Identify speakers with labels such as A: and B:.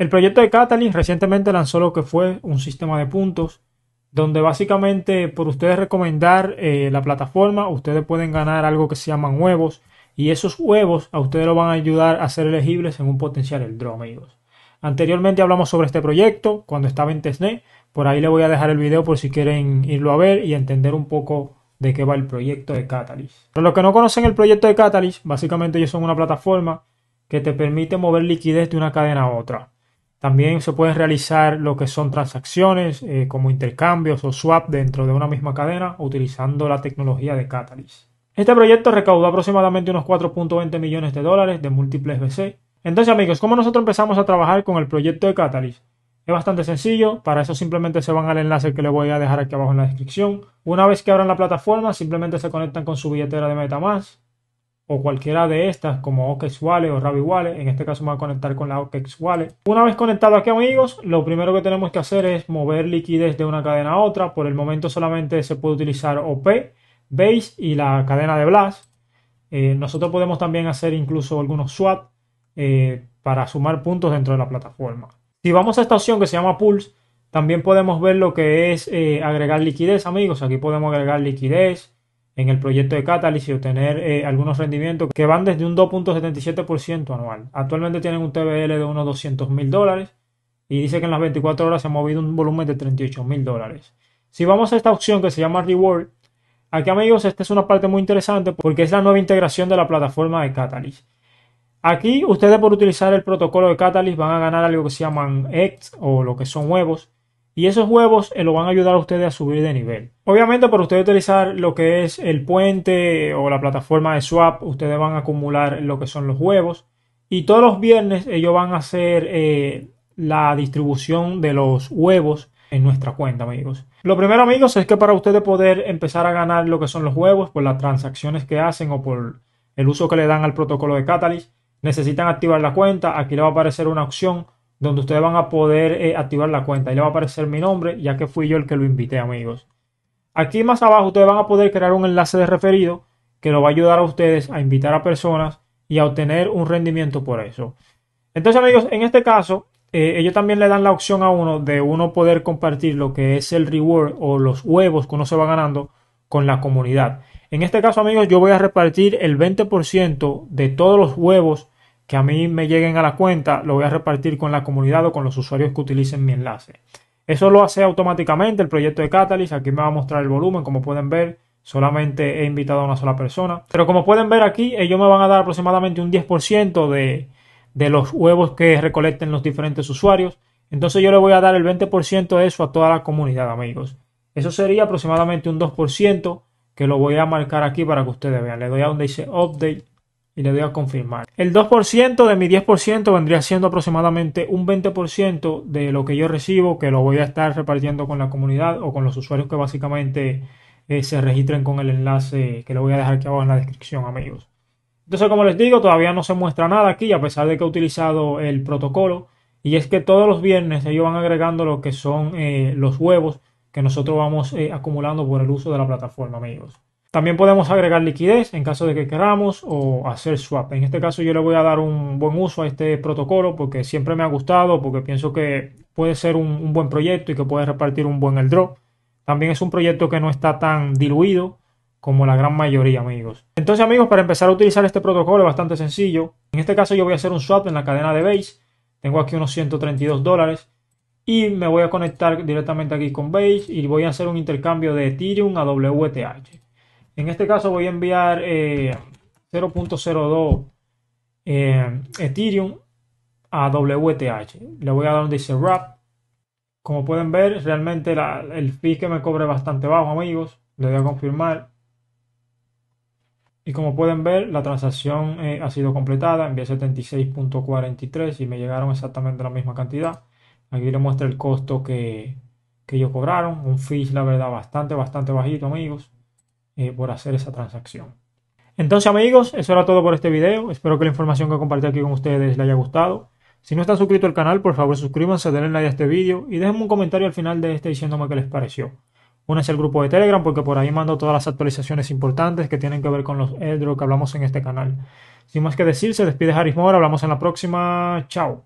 A: El proyecto de Catalyst recientemente lanzó lo que fue un sistema de puntos, donde básicamente por ustedes recomendar eh, la plataforma, ustedes pueden ganar algo que se llaman huevos, y esos huevos a ustedes lo van a ayudar a ser elegibles en un potencial el draw, amigos. Anteriormente hablamos sobre este proyecto cuando estaba en testnet, por ahí le voy a dejar el video por si quieren irlo a ver y entender un poco de qué va el proyecto de Catalyst. Para los que no conocen el proyecto de Catalyst, básicamente ellos son una plataforma que te permite mover liquidez de una cadena a otra. También se pueden realizar lo que son transacciones eh, como intercambios o swap dentro de una misma cadena utilizando la tecnología de Catalyst. Este proyecto recaudó aproximadamente unos 4.20 millones de dólares de múltiples BC. Entonces amigos, ¿cómo nosotros empezamos a trabajar con el proyecto de Catalyst? Es bastante sencillo, para eso simplemente se van al enlace que les voy a dejar aquí abajo en la descripción. Una vez que abran la plataforma, simplemente se conectan con su billetera de MetaMask o cualquiera de estas como OKEX Wallet o Rabi Wallet. En este caso me voy a conectar con la OKEX Wallet. Una vez conectado aquí amigos, lo primero que tenemos que hacer es mover liquidez de una cadena a otra. Por el momento solamente se puede utilizar OP, Base y la cadena de Blast. Eh, nosotros podemos también hacer incluso algunos swap eh, para sumar puntos dentro de la plataforma. Si vamos a esta opción que se llama Pulse, también podemos ver lo que es eh, agregar liquidez amigos. Aquí podemos agregar liquidez en el proyecto de Catalyst y obtener eh, algunos rendimientos que van desde un 2.77% anual. Actualmente tienen un TBL de unos 200 mil dólares y dice que en las 24 horas se ha movido un volumen de 38 mil dólares. Si vamos a esta opción que se llama Reward, aquí amigos, esta es una parte muy interesante porque es la nueva integración de la plataforma de Catalyst. Aquí ustedes por utilizar el protocolo de Catalyst van a ganar algo que se llaman X o lo que son huevos y esos huevos eh, lo van a ayudar a ustedes a subir de nivel. Obviamente para ustedes utilizar lo que es el puente o la plataforma de swap, ustedes van a acumular lo que son los huevos. Y todos los viernes ellos van a hacer eh, la distribución de los huevos en nuestra cuenta, amigos. Lo primero, amigos, es que para ustedes poder empezar a ganar lo que son los huevos por las transacciones que hacen o por el uso que le dan al protocolo de Catalyst, necesitan activar la cuenta. Aquí le va a aparecer una opción donde ustedes van a poder eh, activar la cuenta. y le va a aparecer mi nombre, ya que fui yo el que lo invité, amigos. Aquí más abajo ustedes van a poder crear un enlace de referido que lo va a ayudar a ustedes a invitar a personas y a obtener un rendimiento por eso. Entonces, amigos, en este caso, eh, ellos también le dan la opción a uno de uno poder compartir lo que es el reward o los huevos que uno se va ganando con la comunidad. En este caso, amigos, yo voy a repartir el 20% de todos los huevos que a mí me lleguen a la cuenta, lo voy a repartir con la comunidad o con los usuarios que utilicen mi enlace. Eso lo hace automáticamente el proyecto de Catalyst. Aquí me va a mostrar el volumen, como pueden ver. Solamente he invitado a una sola persona. Pero como pueden ver aquí, ellos me van a dar aproximadamente un 10% de, de los huevos que recolecten los diferentes usuarios. Entonces yo le voy a dar el 20% de eso a toda la comunidad, amigos. Eso sería aproximadamente un 2% que lo voy a marcar aquí para que ustedes vean. Le doy a donde dice update y le doy a confirmar. El 2% de mi 10% vendría siendo aproximadamente un 20% de lo que yo recibo, que lo voy a estar repartiendo con la comunidad o con los usuarios que básicamente eh, se registren con el enlace que lo voy a dejar aquí abajo en la descripción, amigos. Entonces, como les digo, todavía no se muestra nada aquí, a pesar de que he utilizado el protocolo. Y es que todos los viernes ellos van agregando lo que son eh, los huevos que nosotros vamos eh, acumulando por el uso de la plataforma, amigos. También podemos agregar liquidez en caso de que queramos o hacer swap. En este caso yo le voy a dar un buen uso a este protocolo porque siempre me ha gustado, porque pienso que puede ser un, buen proyecto y que puede repartir un buen el drop. También es un proyecto que no está tan diluido como la gran mayoría, amigos. Entonces, amigos, para empezar a utilizar este protocolo es bastante sencillo. En este caso yo voy a hacer un swap en la cadena de Base. Tengo aquí unos 132 dólares y me voy a conectar directamente aquí con Base y voy a hacer un intercambio de Ethereum a WTH. En este caso voy a enviar 0.02 eh, eh, Ethereum a WTH. Le voy a dar donde dice wrap. Como pueden ver, realmente el fee que me cobre bastante bajo, amigos. Le voy a confirmar. Y como pueden ver, la transacción eh, ha sido completada. Envié 76.43 y me llegaron exactamente la misma cantidad. Aquí le muestra el costo que, que ellos cobraron. Un fee, la verdad, bastante, bastante bajito, amigos. Eh, por hacer esa transacción. Entonces amigos, eso era todo por este video. Espero que la información que compartí aquí con ustedes les haya gustado. Si no están suscrito al canal, por favor suscríbanse, denle like a este video y déjenme un comentario al final de este diciéndome qué les pareció. Únanse al grupo de Telegram porque por ahí mando todas las actualizaciones importantes que tienen que ver con los Eldro que hablamos en este canal. Sin más que decir, se despide Haris Mora, hablamos en la próxima. Chao.